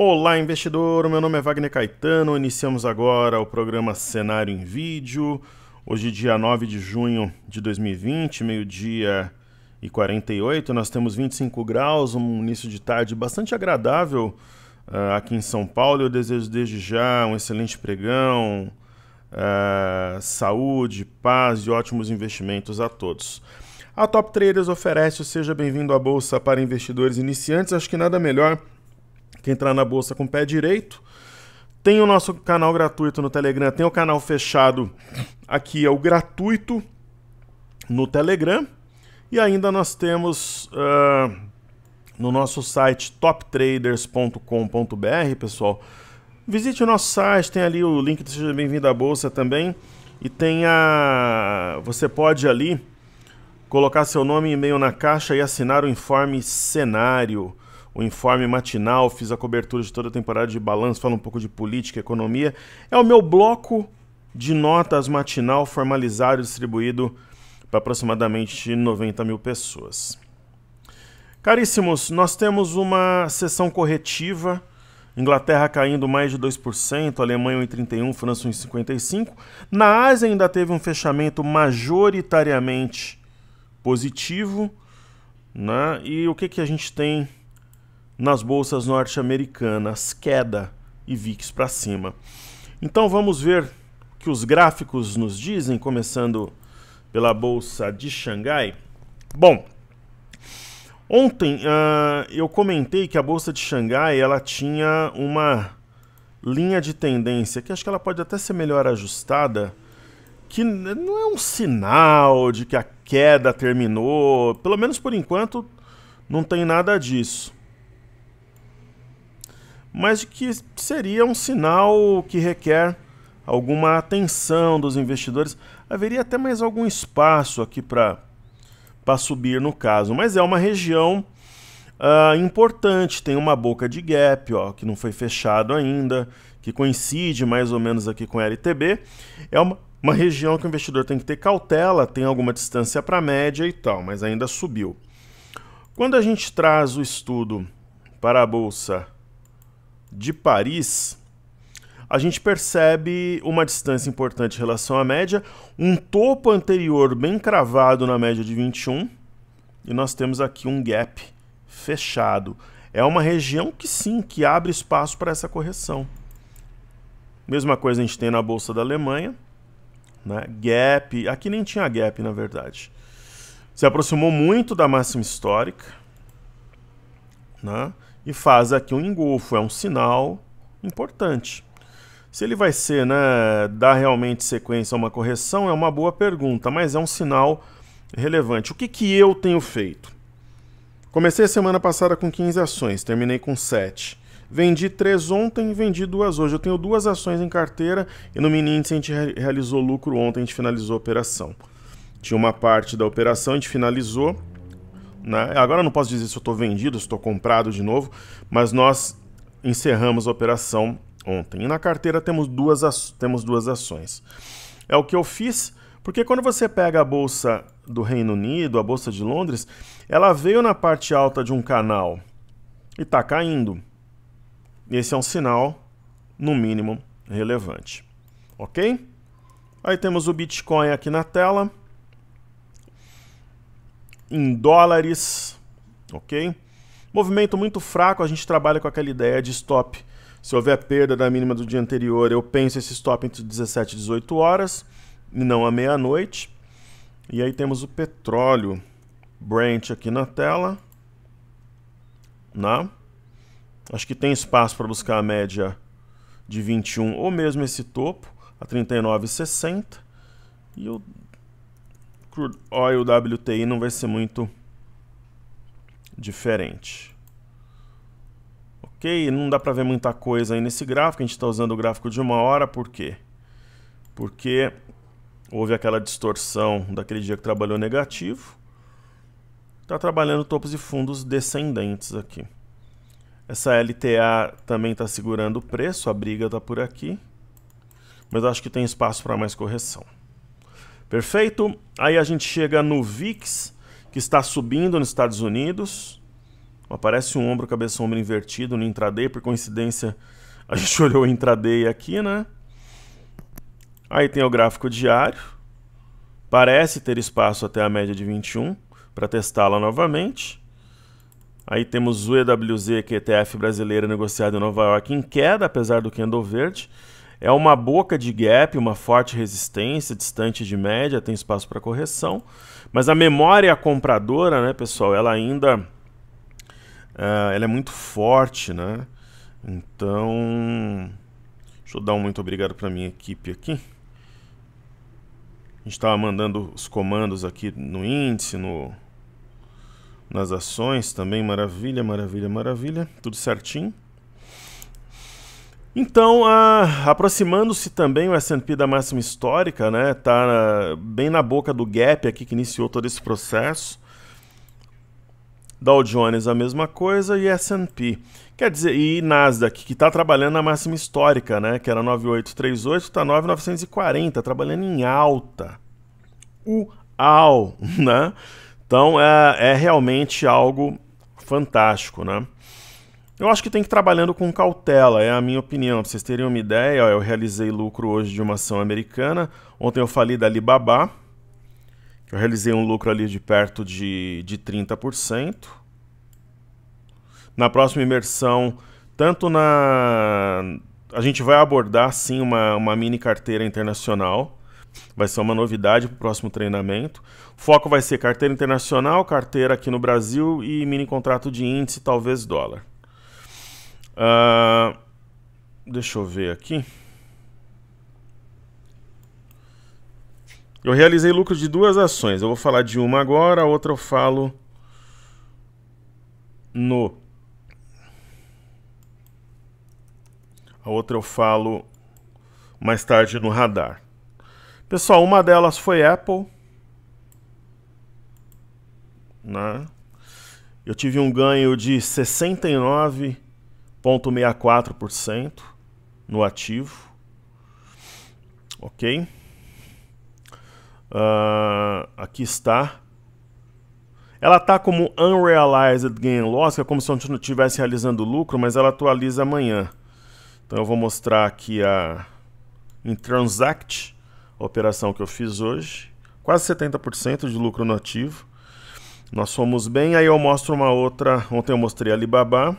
Olá, investidor. meu nome é Wagner Caetano. Iniciamos agora o programa Cenário em Vídeo. Hoje, dia 9 de junho de 2020, meio-dia e 48, nós temos 25 graus, um início de tarde bastante agradável uh, aqui em São Paulo. Eu desejo desde já um excelente pregão, uh, saúde, paz e ótimos investimentos a todos. A Top Traders oferece o Seja Bem-vindo à Bolsa para Investidores Iniciantes. Acho que nada melhor que entrar na bolsa com o pé direito. Tem o nosso canal gratuito no Telegram, tem o canal fechado aqui, é o gratuito no Telegram. E ainda nós temos uh, no nosso site toptraders.com.br, pessoal. Visite o nosso site, tem ali o link do Seja Bem-vindo à Bolsa também. E tem a. Você pode ali colocar seu nome e e-mail na caixa e assinar o informe cenário o informe matinal, fiz a cobertura de toda a temporada de balanço, falo um pouco de política, economia. É o meu bloco de notas matinal formalizado e distribuído para aproximadamente 90 mil pessoas. Caríssimos, nós temos uma sessão corretiva. Inglaterra caindo mais de 2%, Alemanha 1,31%, França 1,55%. Na Ásia ainda teve um fechamento majoritariamente positivo. Né? E o que, que a gente tem nas bolsas norte-americanas, queda e VIX para cima. Então vamos ver o que os gráficos nos dizem, começando pela bolsa de Xangai. Bom, ontem uh, eu comentei que a bolsa de Xangai ela tinha uma linha de tendência que acho que ela pode até ser melhor ajustada, que não é um sinal de que a queda terminou, pelo menos por enquanto não tem nada disso mas de que seria um sinal que requer alguma atenção dos investidores. Haveria até mais algum espaço aqui para subir no caso, mas é uma região uh, importante, tem uma boca de gap ó, que não foi fechado ainda, que coincide mais ou menos aqui com a LTB. É uma, uma região que o investidor tem que ter cautela, tem alguma distância para a média e tal, mas ainda subiu. Quando a gente traz o estudo para a Bolsa de Paris, a gente percebe uma distância importante em relação à média, um topo anterior bem cravado na média de 21, e nós temos aqui um gap fechado. É uma região que sim, que abre espaço para essa correção. Mesma coisa a gente tem na Bolsa da Alemanha, né? gap, aqui nem tinha gap na verdade. Se aproximou muito da máxima histórica, né? e faz aqui um engolfo, é um sinal importante. Se ele vai ser, né, dar realmente sequência a uma correção é uma boa pergunta, mas é um sinal relevante. O que, que eu tenho feito? Comecei a semana passada com 15 ações, terminei com 7. Vendi 3 ontem e vendi 2 hoje. Eu tenho duas ações em carteira e no mini índice a gente realizou lucro ontem, a gente finalizou a operação. Tinha uma parte da operação, a gente finalizou né? Agora eu não posso dizer se eu estou vendido, se estou comprado de novo, mas nós encerramos a operação ontem. E na carteira temos duas, temos duas ações. É o que eu fiz, porque quando você pega a bolsa do Reino Unido, a bolsa de Londres, ela veio na parte alta de um canal e está caindo. Esse é um sinal, no mínimo, relevante. Ok? Aí temos o Bitcoin aqui na tela em dólares, ok? Movimento muito fraco, a gente trabalha com aquela ideia de stop. Se houver perda da mínima do dia anterior, eu penso esse stop entre 17 e 18 horas, e não à meia-noite. E aí temos o petróleo Brent aqui na tela. Né? Acho que tem espaço para buscar a média de 21 ou mesmo esse topo a 39,60. E o crude oil WTI não vai ser muito diferente. Ok, não dá para ver muita coisa aí nesse gráfico, a gente está usando o gráfico de uma hora, por quê? Porque houve aquela distorção daquele dia que trabalhou negativo, está trabalhando topos e fundos descendentes aqui. Essa LTA também está segurando o preço, a briga está por aqui, mas acho que tem espaço para mais correção. Perfeito? Aí a gente chega no VIX, que está subindo nos Estados Unidos. Aparece um ombro, cabeça, ombro invertido no intraday. Por coincidência, a gente olhou o intraday aqui, né? Aí tem o gráfico diário. Parece ter espaço até a média de 21 para testá-la novamente. Aí temos o EWZ, que é ETF brasileiro negociado em Nova York, em queda, apesar do candle verde. É uma boca de gap, uma forte resistência, distante de média, tem espaço para correção. Mas a memória compradora, né, pessoal, ela ainda uh, ela é muito forte, né? Então, deixa eu dar um muito obrigado para minha equipe aqui. A gente estava mandando os comandos aqui no índice, no nas ações também, maravilha, maravilha, maravilha, tudo certinho. Então, ah, aproximando-se também o S&P da máxima histórica, né? Tá ah, bem na boca do gap aqui que iniciou todo esse processo. Dow Jones a mesma coisa e S&P. Quer dizer, e Nasdaq, que está trabalhando na máxima histórica, né? Que era 9838, está 9940, trabalhando em alta. Uau, né? Então é, é realmente algo fantástico, né? Eu acho que tem que ir trabalhando com cautela, é a minha opinião. Pra vocês terem uma ideia, ó, eu realizei lucro hoje de uma ação americana. Ontem eu falei da Alibaba. Eu realizei um lucro ali de perto de, de 30%. Na próxima imersão, tanto na. A gente vai abordar sim uma, uma mini carteira internacional. Vai ser uma novidade para o próximo treinamento. O foco vai ser carteira internacional, carteira aqui no Brasil e mini contrato de índice, talvez dólar. Uh, deixa eu ver aqui. Eu realizei lucro de duas ações. Eu vou falar de uma agora, a outra eu falo no. A outra eu falo mais tarde no radar. Pessoal, uma delas foi Apple. Né? Eu tive um ganho de 69 0,64% no ativo. Ok? Uh, aqui está. Ela está como Unrealized Gain Loss, que é como se eu não estivesse realizando lucro, mas ela atualiza amanhã. Então eu vou mostrar aqui a em Transact, a operação que eu fiz hoje. Quase 70% de lucro no ativo. Nós fomos bem. Aí eu mostro uma outra. Ontem eu mostrei a Alibaba.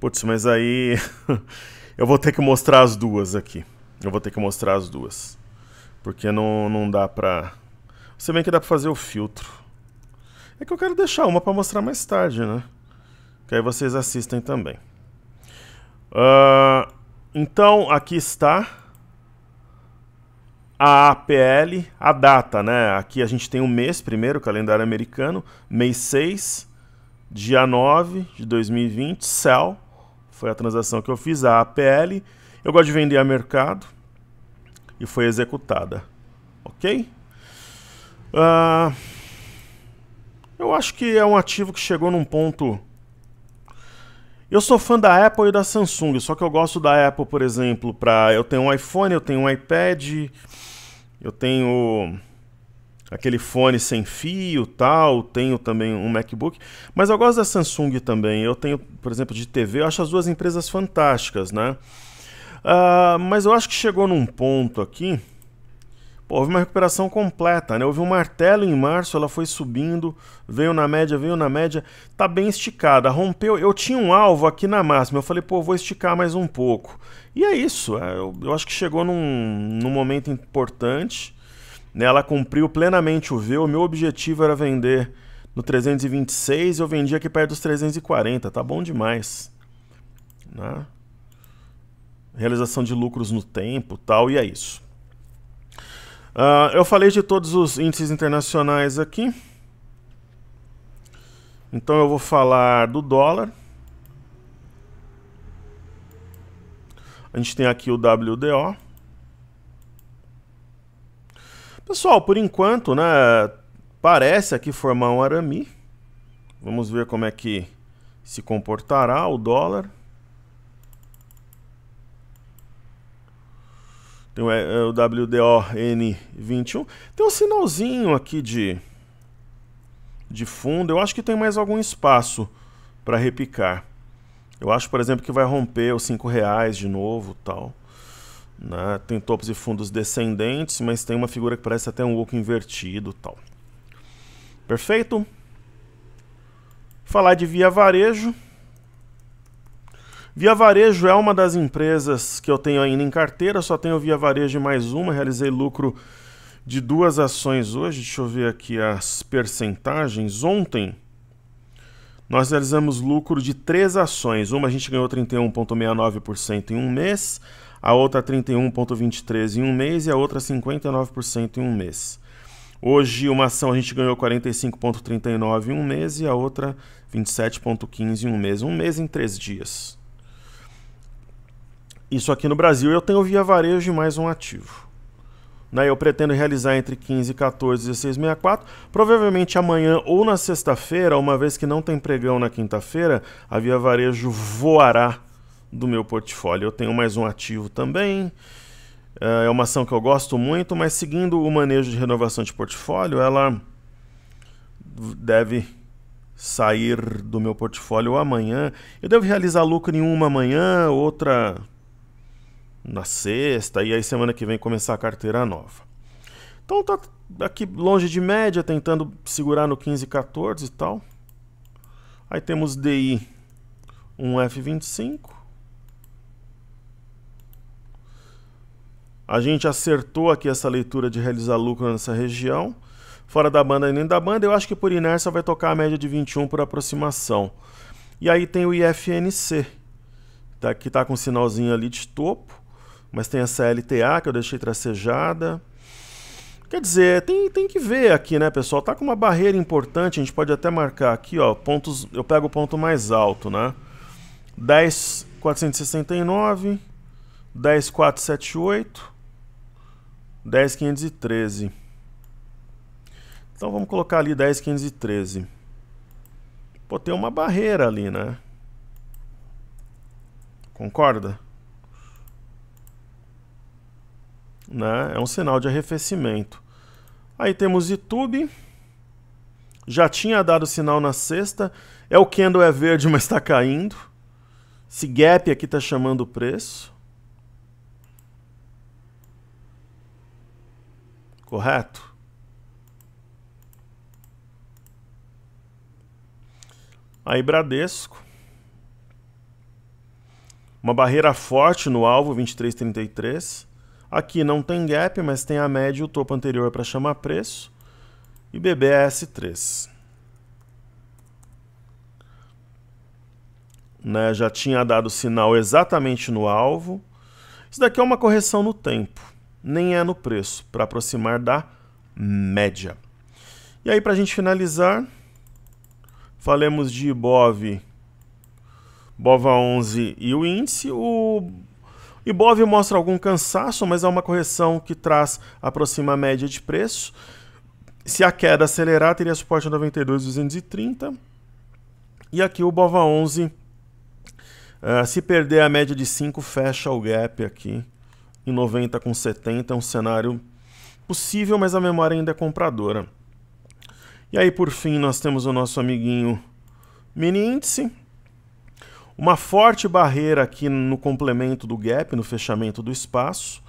Putz, mas aí eu vou ter que mostrar as duas aqui. Eu vou ter que mostrar as duas. Porque não, não dá pra... Se bem que dá pra fazer o filtro. É que eu quero deixar uma pra mostrar mais tarde, né? Que aí vocês assistem também. Uh, então, aqui está a APL, a data, né? Aqui a gente tem o um mês primeiro, calendário americano, mês 6, dia 9 de 2020, céu foi a transação que eu fiz, a APL. Eu gosto de vender a mercado e foi executada. Ok? Uh, eu acho que é um ativo que chegou num ponto. Eu sou fã da Apple e da Samsung, só que eu gosto da Apple, por exemplo, para eu tenho um iPhone, eu tenho um iPad, eu tenho aquele fone sem fio tal, tenho também um MacBook, mas eu gosto da Samsung também. Eu tenho, por exemplo, de TV, eu acho as duas empresas fantásticas, né? Uh, mas eu acho que chegou num ponto aqui. Pô, houve uma recuperação completa, né? Houve um martelo em março, ela foi subindo, veio na média, veio na média, tá bem esticada, rompeu. Eu tinha um alvo aqui na máxima, eu falei, pô, vou esticar mais um pouco. E é isso, é, eu, eu acho que chegou num, num momento importante nela ela cumpriu plenamente o V. O meu objetivo era vender no 326, eu vendi aqui perto dos 340, tá bom demais. Né? Realização de lucros no tempo tal, e é isso. Uh, eu falei de todos os índices internacionais aqui. Então eu vou falar do dólar. A gente tem aqui o WDO. Pessoal, por enquanto, né, parece aqui formar um arami. Vamos ver como é que se comportará o dólar. Tem o é, é WDON21. Tem um sinalzinho aqui de, de fundo. Eu acho que tem mais algum espaço para repicar. Eu acho, por exemplo, que vai romper os 5 reais de novo tal. Né? Tem topos e fundos descendentes, mas tem uma figura que parece até um oco invertido tal. Perfeito? Falar de Via Varejo. Via Varejo é uma das empresas que eu tenho ainda em carteira, só tenho Via Varejo e mais uma, realizei lucro de duas ações hoje. Deixa eu ver aqui as percentagens. Ontem nós realizamos lucro de três ações. Uma a gente ganhou 31,69% em um mês, a outra 31,23% em um mês e a outra 59% em um mês. Hoje, uma ação a gente ganhou 45,39 em um mês e a outra 27,15 em um mês. Um mês em três dias. Isso aqui no Brasil eu tenho via varejo de mais um ativo. Né, eu pretendo realizar entre 15 e 14 e 664. Provavelmente amanhã ou na sexta-feira, uma vez que não tem pregão na quinta-feira, a Via Varejo voará do meu portfólio. Eu tenho mais um ativo também. É, é uma ação que eu gosto muito, mas seguindo o manejo de renovação de portfólio, ela deve sair do meu portfólio amanhã. Eu devo realizar lucro em uma amanhã, outra na sexta, e aí semana que vem começar a carteira nova. Então tá aqui longe de média, tentando segurar no 15, 14 e tal. Aí temos DI um F25. A gente acertou aqui essa leitura de realizar lucro nessa região. Fora da banda e nem da banda, eu acho que por inércia vai tocar a média de 21 por aproximação. E aí tem o IFNC, tá, que está com um sinalzinho ali de topo, mas tem essa LTA que eu deixei tracejada. Quer dizer, tem, tem que ver aqui, né, pessoal? Tá com uma barreira importante, a gente pode até marcar aqui, ó, pontos, eu pego o ponto mais alto, né? 10.469, 10.478, 10,513. Então vamos colocar ali 10,513. Pô, tem uma barreira ali, né? Concorda? Né? É um sinal de arrefecimento. Aí temos YouTube. Já tinha dado sinal na sexta. É o candle é verde, mas está caindo. Esse gap aqui está chamando o preço. correto? Aí Bradesco. Uma barreira forte no alvo 2333. Aqui não tem gap, mas tem a média e o topo anterior para chamar preço. E BBS3. Né, já tinha dado sinal exatamente no alvo. Isso daqui é uma correção no tempo nem é no preço, para aproximar da média. E aí, para a gente finalizar, falemos de IBOV, BOVA 11 e o índice. O IBOV mostra algum cansaço, mas é uma correção que traz aproxima a média de preço. Se a queda acelerar, teria suporte a 92,230. E aqui o BOVA 11, uh, eh, se perder a média de 5, fecha o gap aqui e 90 com 70 é um cenário possível, mas a memória ainda é compradora. E aí, por fim, nós temos o nosso amiguinho mini índice. Uma forte barreira aqui no complemento do gap, no fechamento do espaço,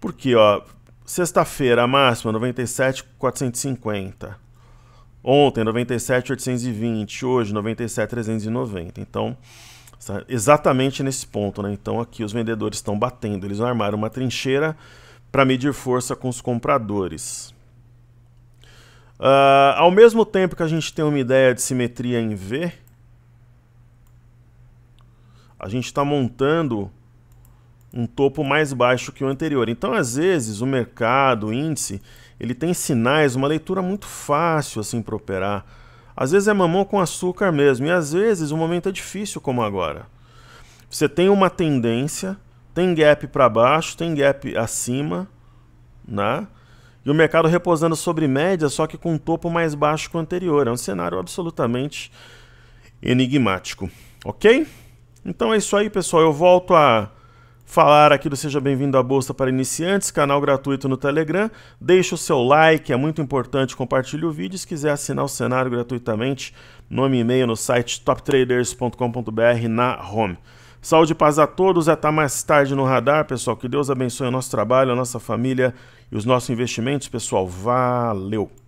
porque ó, sexta-feira a máxima 97,450. Ontem 97,820, hoje 97,390. Então, exatamente nesse ponto, né? Então aqui os vendedores estão batendo, eles armaram uma trincheira para medir força com os compradores. Uh, ao mesmo tempo que a gente tem uma ideia de simetria em V, a gente está montando um topo mais baixo que o anterior. Então, às vezes, o mercado, o índice, ele tem sinais, uma leitura muito fácil assim para operar. Às vezes é mamão com açúcar mesmo, e às vezes o momento é difícil como agora. Você tem uma tendência, tem gap para baixo, tem gap acima, né? E o mercado reposando sobre média, só que com um topo mais baixo que o anterior. É um cenário absolutamente enigmático, ok? Então é isso aí, pessoal. Eu volto a falar aqui do Seja Bem-vindo à Bolsa para Iniciantes, canal gratuito no Telegram. Deixe o seu like, é muito importante, compartilhe o vídeo. Se quiser assinar o cenário gratuitamente, nome e e-mail no site toptraders.com.br na home. Saúde e paz a todos, até tá mais tarde no radar, pessoal. Que Deus abençoe o nosso trabalho, a nossa família e os nossos investimentos, pessoal. Valeu!